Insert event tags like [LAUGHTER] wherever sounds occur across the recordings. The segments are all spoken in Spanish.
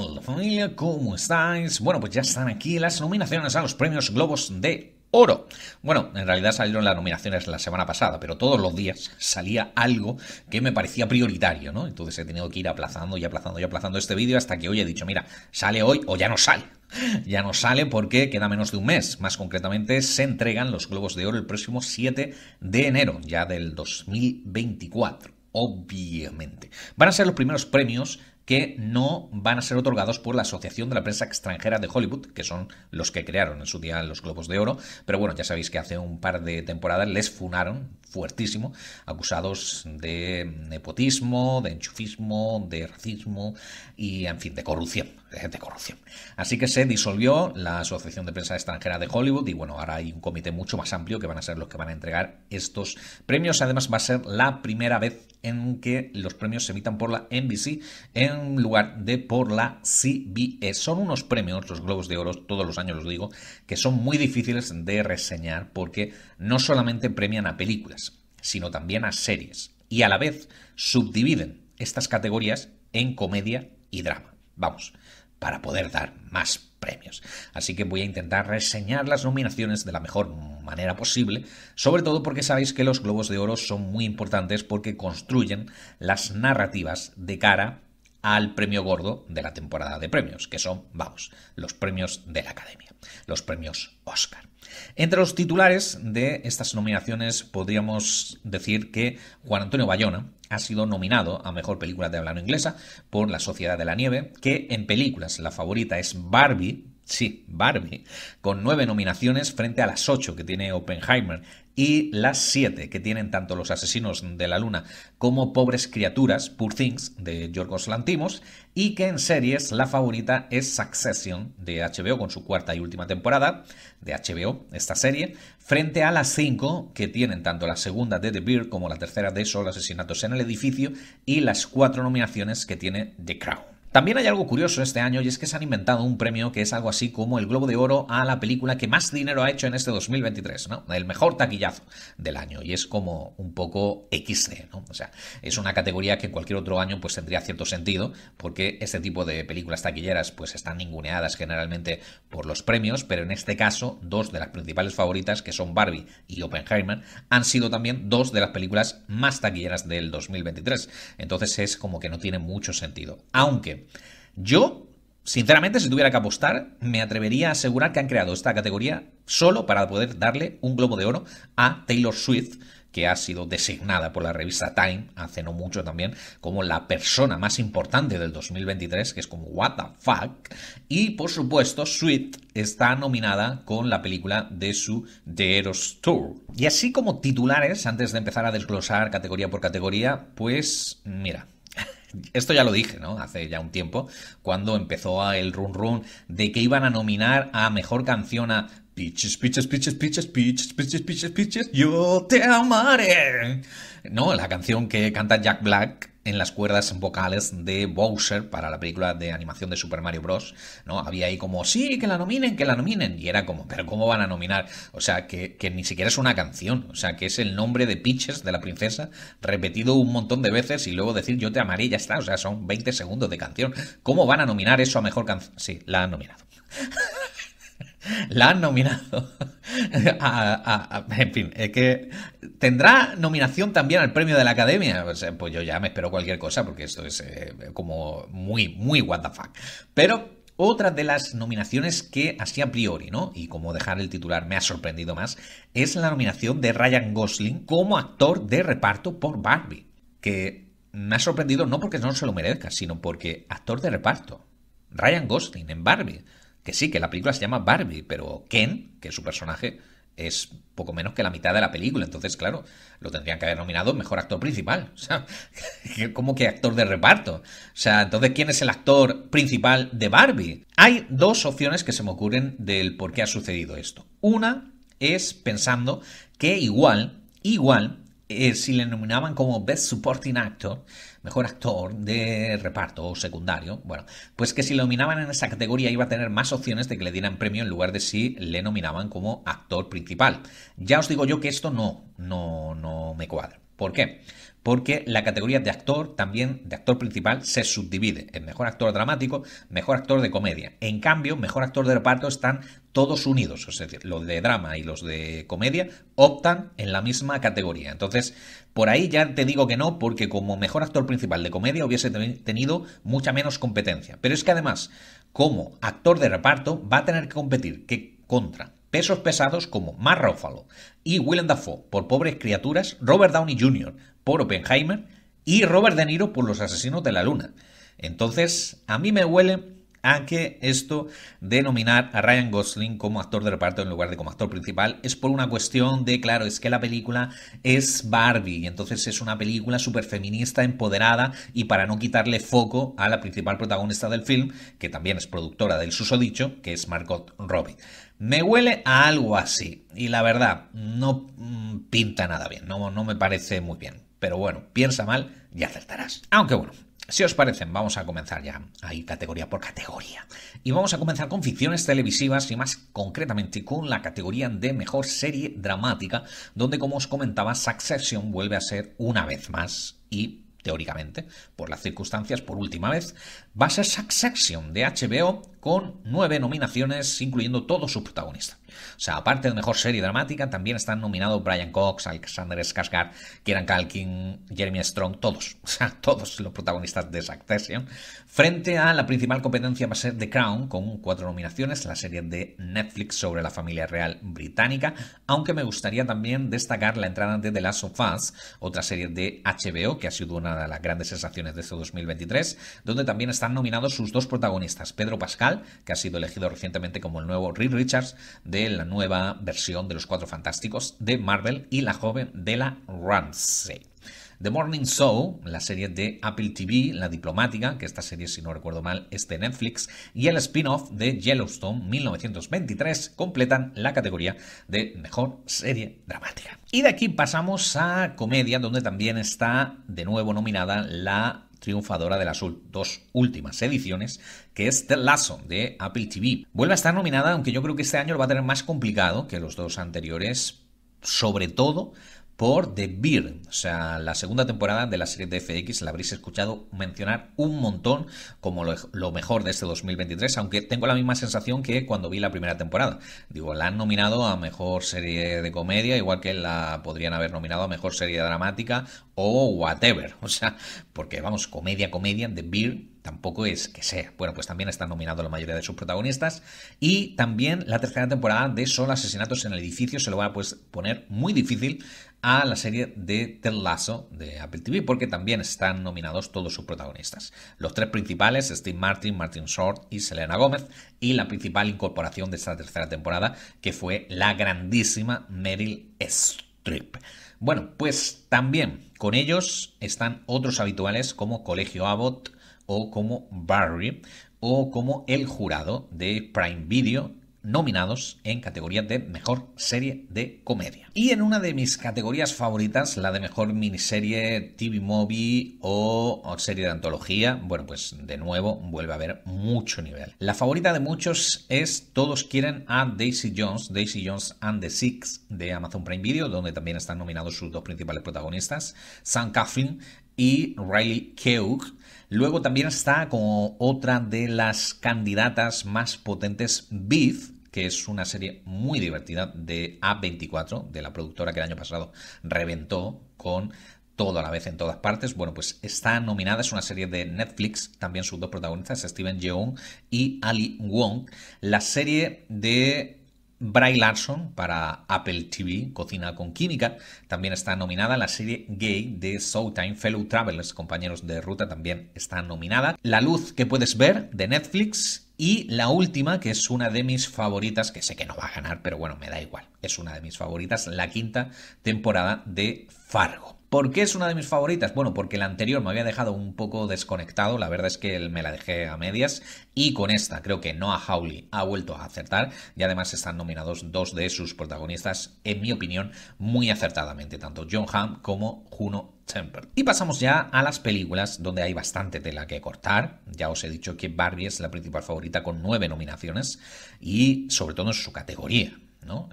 Hola familia? ¿Cómo estáis? Bueno, pues ya están aquí las nominaciones a los premios Globos de oro. Bueno, en realidad salieron las nominaciones la semana pasada, pero todos los días salía algo que me parecía prioritario, ¿no? Entonces he tenido que ir aplazando y aplazando y aplazando este vídeo hasta que hoy he dicho, mira, sale hoy o ya no sale. [LAUGHS] Ya no sale porque queda menos de un mes. Más concretamente, se entregan los Globos de Oro el próximo 7 de enero, ya del 2024 obviamente. Van a ser los primeros premios que no van a ser otorgados por la Asociación de la Prensa Extranjera de Hollywood, que son los que crearon en su día los Globos de Oro. Pero bueno, ya sabéis que hace un par de temporadas les funaron fuertísimo, acusados de nepotismo, de enchufismo, de racismo y, en fin, de corrupción de corrupción. Así que se disolvió la Asociación de Prensa Extranjera de Hollywood y bueno, ahora hay un comité mucho más amplio que van a ser los que van a entregar estos premios. Además va a ser la primera vez en que los premios se emitan por la NBC en lugar de por la CBS. Son unos premios, los Globos de Oro, todos los años los digo, que son muy difíciles de reseñar porque no solamente premian a películas, sino también a series y a la vez subdividen estas categorías en comedia y drama. Vamos, para poder dar más premios. Así que voy a intentar reseñar las nominaciones de la mejor manera posible, sobre todo porque sabéis que los globos de oro son muy importantes porque construyen las narrativas de cara al premio gordo de la temporada de premios, que son, vamos, los premios de la Academia, los premios Oscar. Entre los titulares de estas nominaciones podríamos decir que Juan Antonio Bayona ha sido nominado a Mejor Película de Hablando Inglesa por La Sociedad de la Nieve, que en películas la favorita es Barbie, Sí, Barbie, con nueve nominaciones frente a las ocho que tiene Oppenheimer y las siete que tienen tanto Los Asesinos de la Luna como Pobres Criaturas, Poor Things, de Yorgos Lantimos, y que en series la favorita es Succession de HBO con su cuarta y última temporada de HBO, esta serie, frente a las cinco que tienen tanto la segunda de The Beard como la tercera de Sol Asesinatos en el Edificio y las cuatro nominaciones que tiene The Crown. También hay algo curioso este año y es que se han inventado un premio que es algo así como el Globo de Oro a la película que más dinero ha hecho en este 2023, ¿no? El mejor taquillazo del año y es como un poco XD, ¿no? O sea, es una categoría que en cualquier otro año pues tendría cierto sentido porque este tipo de películas taquilleras pues están ninguneadas generalmente por los premios, pero en este caso dos de las principales favoritas que son Barbie y Oppenheimer han sido también dos de las películas más taquilleras del 2023. Entonces es como que no tiene mucho sentido. Aunque yo, sinceramente, si tuviera que apostar, me atrevería a asegurar que han creado esta categoría solo para poder darle un globo de oro a Taylor Swift que ha sido designada por la revista Time hace no mucho también como la persona más importante del 2023, que es como What the fuck. Y por supuesto, Swift está nominada con la película de su The Eros Tour. Y así como titulares, antes de empezar a desglosar categoría por categoría, pues mira, esto ya lo dije, ¿no? Hace ya un tiempo, cuando empezó el run run de que iban a nominar a mejor canción a Pitches, pitches, pitches, pitches, pitches, pitches, pitches, pitches, yo te amaré. No, la canción que canta Jack Black en las cuerdas vocales de Bowser para la película de animación de Super Mario Bros. ¿no? Había ahí como, sí, que la nominen, que la nominen. Y era como, pero ¿cómo van a nominar? O sea, que, que ni siquiera es una canción. O sea, que es el nombre de Pitches de la princesa, repetido un montón de veces y luego decir yo te amaré y ya está. O sea, son 20 segundos de canción. ¿Cómo van a nominar eso a mejor canción? Sí, la han nominado. [LAUGHS] La han nominado. [LAUGHS] en fin, es que tendrá nominación también al premio de la academia. pues yo ya me espero cualquier cosa porque esto es eh, como muy, muy what the fuck. Pero otra de las nominaciones que así a priori, ¿no? Y como dejar el titular me ha sorprendido más, es la nominación de Ryan Gosling como actor de reparto por Barbie. Que me ha sorprendido no porque no se lo merezca, sino porque actor de reparto. Ryan Gosling en Barbie. Que sí, que la película se llama Barbie, pero Ken, que es su personaje, es poco menos que la mitad de la película. Entonces, claro, lo tendrían que haber nominado mejor actor principal. [LAUGHS] O sea, ¿cómo que actor de reparto? O sea, entonces, ¿quién es el actor principal de Barbie? Hay dos opciones que se me ocurren del por qué ha sucedido esto. Una es pensando que igual, igual, eh, si le nominaban como Best Supporting Actor, mejor actor de reparto o secundario, bueno, pues que si le nominaban en esa categoría iba a tener más opciones de que le dieran premio en lugar de si le nominaban como actor principal. Ya os digo yo que esto no, no, no me cuadra. ¿Por qué? Porque la categoría de actor, también de actor principal, se subdivide en mejor actor dramático, mejor actor de comedia. En cambio, mejor actor de reparto están todos unidos, es decir, los de drama y los de comedia optan en la misma categoría. Entonces, por ahí ya te digo que no, porque como mejor actor principal de comedia hubiese tenido mucha menos competencia. Pero es que además, como actor de reparto, va a tener que competir ¿qué contra pesos pesados como Mark Ruffalo y Willem Dafoe por Pobres Criaturas, Robert Downey Jr. por Oppenheimer y Robert De Niro por Los Asesinos de la Luna. Entonces, a mí me huele a que esto de nominar a Ryan Gosling como actor de reparto en lugar de como actor principal es por una cuestión de, claro, es que la película es Barbie y entonces es una película súper feminista, empoderada y para no quitarle foco a la principal protagonista del film, que también es productora del susodicho, que es Margot Robbie. Me huele a algo así y la verdad no mm, pinta nada bien, no, no me parece muy bien. Pero bueno, piensa mal y acertarás. Aunque bueno, si os parecen, vamos a comenzar ya, ahí categoría por categoría. Y vamos a comenzar con ficciones televisivas y más concretamente con la categoría de mejor serie dramática, donde como os comentaba, Succession vuelve a ser una vez más y teóricamente, por las circunstancias, por última vez, va a ser Succession de HBO con nueve nominaciones, incluyendo todos sus protagonistas. O sea, aparte de mejor serie dramática, también están nominados Brian Cox, Alexander Skarsgård, Kieran Kalkin, Jeremy Strong, todos, [LAUGHS] o sea, todos los protagonistas de Succession. Frente a la principal competencia va a ser The Crown, con cuatro nominaciones, la serie de Netflix sobre la familia real británica, aunque me gustaría también destacar la entrada de The Last of Us, otra serie de HBO que ha sido una de las grandes sensaciones de este 2023, donde también están nominados sus dos protagonistas, Pedro Pascal, que ha sido elegido recientemente como el nuevo Reed Richards de la nueva versión de Los Cuatro Fantásticos de Marvel y la joven de la Ramsey. The Morning Show, la serie de Apple TV, La Diplomática, que esta serie, si no recuerdo mal, es de Netflix, y el spin-off de Yellowstone 1923 completan la categoría de Mejor Serie Dramática. Y de aquí pasamos a Comedia, donde también está de nuevo nominada la triunfadora de las dos últimas ediciones, que es The Lasso de Apple TV. Vuelve a estar nominada, aunque yo creo que este año lo va a tener más complicado que los dos anteriores, sobre todo por The Beer. o sea, la segunda temporada de la serie de FX la habréis escuchado mencionar un montón como lo, mejor de este 2023, aunque tengo la misma sensación que cuando vi la primera temporada. Digo, la han nominado a mejor serie de comedia, igual que la podrían haber nominado a mejor serie dramática o whatever, o sea, porque vamos, comedia, comedia, The Beer tampoco es que sea. Bueno, pues también están nominados la mayoría de sus protagonistas. Y también la tercera temporada de Solo Asesinatos en el Edificio se lo va a pues, poner muy difícil a la serie de Tel Lazo de Apple TV, porque también están nominados todos sus protagonistas. Los tres principales, Steve Martin, Martin Short y Selena Gómez, y la principal incorporación de esta tercera temporada, que fue la grandísima Meryl Streep. Bueno, pues también con ellos están otros habituales como Colegio Abbott, o como Barry o como el jurado de Prime Video nominados en categoría de mejor serie de comedia. Y en una de mis categorías favoritas, la de mejor miniserie, TV movie o, serie de antología, bueno, pues de nuevo vuelve a haber mucho nivel. La favorita de muchos es Todos quieren a Daisy Jones, Daisy Jones and the Six de Amazon Prime Video, donde también están nominados sus dos principales protagonistas, Sam Caffin y Riley Keough, Luego también está como otra de las candidatas más potentes Beef, que es una serie muy divertida de A24, de la productora que el año pasado reventó con todo a la vez en todas partes. Bueno, pues está nominada, es una serie de Netflix, también sus dos protagonistas, Steven Yeun y Ali Wong. La serie de Bry Larson para Apple TV, Cocina con Química. También está nominada la serie Gay de Showtime, Fellow Travelers, compañeros de ruta, también está nominada. La luz que puedes ver de Netflix. Y la última, que es una de mis favoritas, que sé que no va a ganar, pero bueno, me da igual. Es una de mis favoritas, la quinta temporada de Fargo. ¿Por qué es una de mis favoritas? Bueno, porque la anterior me había dejado un poco desconectado, la verdad es que me la dejé a medias, y con esta creo que Noah Hawley ha vuelto a acertar, y además están nominados dos de sus protagonistas, en mi opinión, muy acertadamente, tanto John Hamm como Juno Temple. Y pasamos ya a las películas donde hay bastante tela que cortar. Ya os he dicho que Barbie es la principal favorita con nueve nominaciones y sobre todo en su categoría.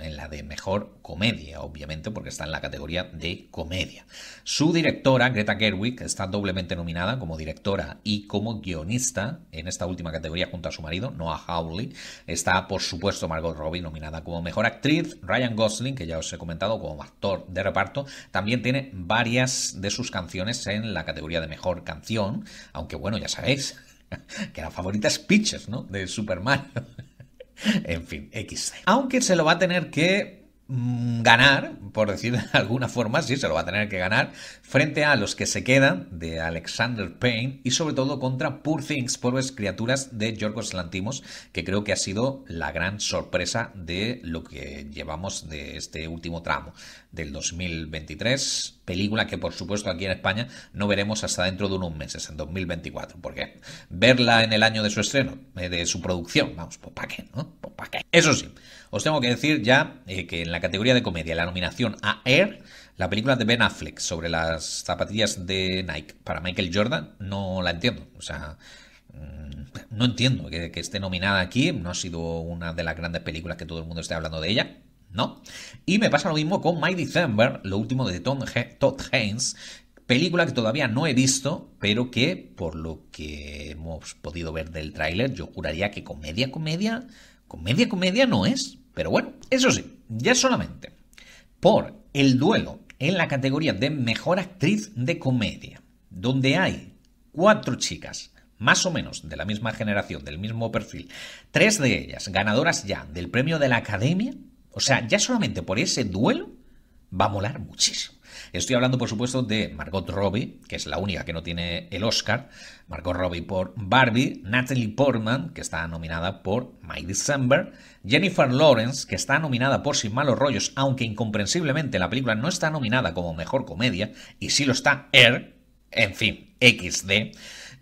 En la de mejor comedia, obviamente, porque está en la categoría de comedia. Su directora, Greta Gerwig, está doblemente nominada como directora y como guionista en esta última categoría junto a su marido, Noah Hawley. Está, por supuesto, Margot Robbie nominada como mejor actriz. Ryan Gosling, que ya os he comentado, como actor de reparto, también tiene varias de sus canciones en la categoría de mejor canción, aunque bueno, ya sabéis [LAUGHS] que la favorita es Pitches, ¿no? De Superman en fin, X. Aunque se lo va a tener que Mm, ganar, por decir de alguna forma, sí, se lo va a tener que ganar, frente a los que se quedan de Alexander Payne y sobre todo contra Poor Things, Pobres Criaturas de Yorgos Lantimos, que creo que ha sido la gran sorpresa de lo que llevamos de este último tramo del 2023, película que por supuesto aquí en España no veremos hasta dentro de unos meses, en 2024, porque verla en el año de su estreno, eh, de su producción, vamos, pues para qué, ¿no? Eso sí, os tengo que decir ya eh, que en la categoría de comedia, la nominación a Air, la película de Ben Affleck sobre las zapatillas de Nike para Michael Jordan, no la entiendo. O sea, mm, no entiendo que, esté nominada aquí, no ha sido una de las grandes películas que todo el mundo esté hablando de ella, ¿no? Y me pasa lo mismo con My December, lo último de Tom Todd Haynes, película que todavía no he visto, pero que por lo que hemos podido ver del tráiler, yo juraría que comedia, comedia, Comedia, comedia no es, pero bueno, eso sí, ya solamente por el duelo en la categoría de mejor actriz de comedia, donde hay cuatro chicas más o menos de la misma generación, del mismo perfil, tres de ellas ganadoras ya del premio de la academia, o sea, ya solamente por ese duelo va a molar muchísimo. Estoy hablando, por supuesto, de Margot Robbie, que es la única que no tiene el Oscar. Margot Robbie por Barbie, Natalie Portman, que está nominada por My December, Jennifer Lawrence, que está nominada por Sin Malos Rollos, aunque incomprensiblemente la película no está nominada como mejor comedia, y sí lo está Air, en fin, XD,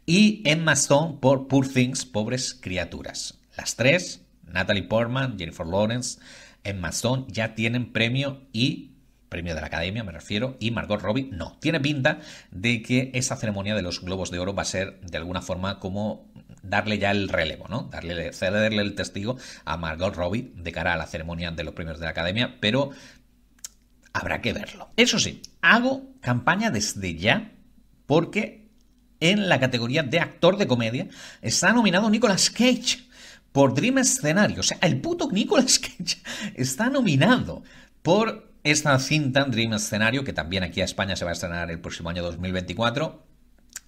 y Emma Stone por Poor Things, Pobres Criaturas. Las tres, Natalie Portman, Jennifer Lawrence, Emma Stone, ya tienen premio y premio de la Academia, me refiero, y Margot Robbie no. Tiene pinta de que esa ceremonia de los Globos de Oro va a ser de alguna forma como darle ya el relevo, ¿no? Darle, cederle el testigo a Margot Robbie de cara a la ceremonia de los premios de la Academia, pero habrá que verlo. Eso sí, hago campaña desde ya porque en la categoría de actor de comedia está nominado Nicolas Cage por Dream escenario O sea, el puto Nicolas Cage [LAUGHS] está nominado por esta cinta, Dream Escenario, que también aquí a España se va a estrenar el próximo año 2024,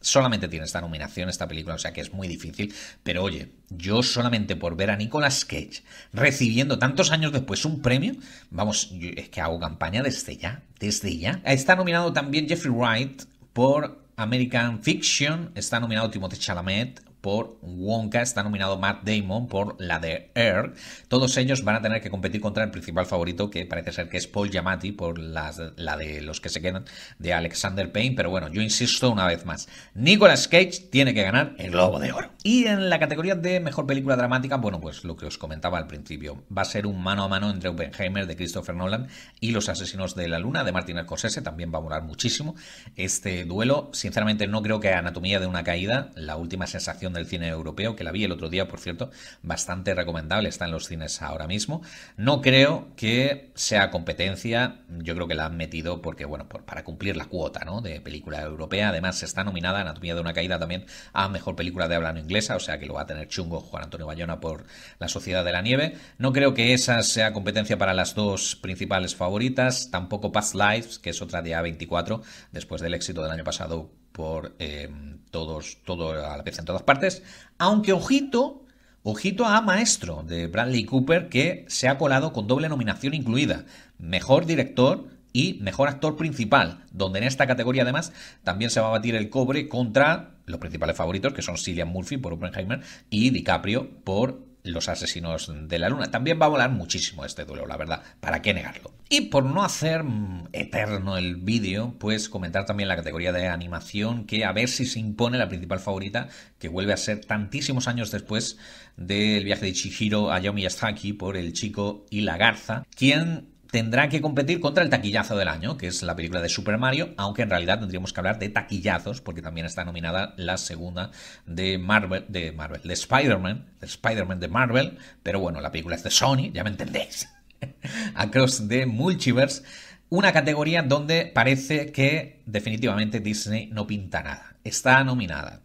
solamente tiene esta nominación, esta película, o sea que es muy difícil. Pero oye, yo solamente por ver a Nicolas Cage recibiendo tantos años después un premio, vamos, es que hago campaña desde ya, desde ya. Está nominado también Jeffrey Wright por American Fiction, está nominado Timothée Chalamet por Wonka, está nominado Matt Damon por la de Air. Todos ellos van a tener que competir contra el principal favorito, que parece ser que es Paul Giamatti, por la, la de los que se quedan, de Alexander Payne. Pero bueno, yo insisto una vez más, Nicolas Cage tiene que ganar el Globo de Oro. Y en la categoría de Mejor Película Dramática, bueno, pues lo que os comentaba al principio, va a ser un mano a mano entre Oppenheimer de Christopher Nolan y Los Asesinos de la Luna de Martin Scorsese, también va a volar muchísimo este duelo. Sinceramente no creo que Anatomía de una Caída, la última sensación del cine europeo, que la vi el otro día, por cierto, bastante recomendable, está en los cines ahora mismo. No creo que sea competencia, yo creo que la han metido porque, bueno, para cumplir la cuota, De película europea, además está nominada Anatomía de una caída también a Mejor Película de Habla Inglesa, o sea que lo va a tener chungo Juan Antonio Bayona por La Sociedad de la Nieve. No creo que esa sea competencia para las dos principales favoritas, tampoco Past Lives, que es otra de A24, después del éxito del año pasado por em, todos, todo a la vez en todas partes. Aunque ojito, ojito a Maestro de Bradley Cooper, que se ha colado con doble nominación incluida. Mejor director y mejor actor principal, donde en esta categoría además también se va a batir el cobre contra los principales favoritos, que son Cillian Murphy por Oppenheimer y DiCaprio por los asesinos de la luna. También va a volar muchísimo este duelo, la verdad, ¿para qué negarlo? Y por no hacer mm, eterno el vídeo, pues comentar también la categoría de animación, que a ver si se impone la principal favorita, que vuelve a ser tantísimos años después del viaje de Chihiro a Yomi aquí por El chico y la garza, quien tendrá que competir contra el taquillazo del año, que es la película de Super Mario, aunque en realidad tendríamos que hablar de taquillazos, porque también está nominada la segunda de Marvel, de Marvel, de Spider-Man, de Spider-Man de Marvel, pero bueno, la película es de Sony, ya me entendéis. [LAUGHS] Across the Multiverse, una categoría donde parece que definitivamente Disney no pinta nada. Está nominada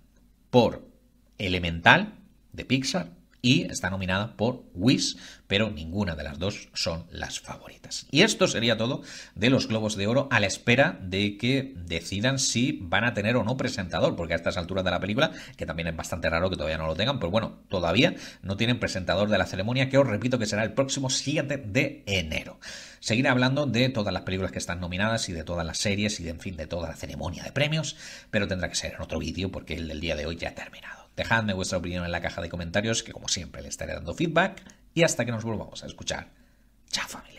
por Elemental de Pixar, y está nominada por Wish, pero ninguna de las dos son las favoritas. Y esto sería todo de los Globos de Oro a la espera de que decidan si van a tener o no presentador, porque a estas alturas de la película, que también es bastante raro que todavía no lo tengan, Pues bueno, todavía no tienen presentador de la ceremonia, que os repito que será el próximo 7 de enero. Seguiré hablando de todas las películas que están nominadas y de todas las series y en fin, de toda la ceremonia de premios, pero tendrá que ser en otro vídeo porque el del día de hoy ya ha terminado. Dejadme vuestra opinión en la caja de comentarios, que como siempre le estaré dando feedback. Y hasta que nos volvamos a escuchar. Chao familia.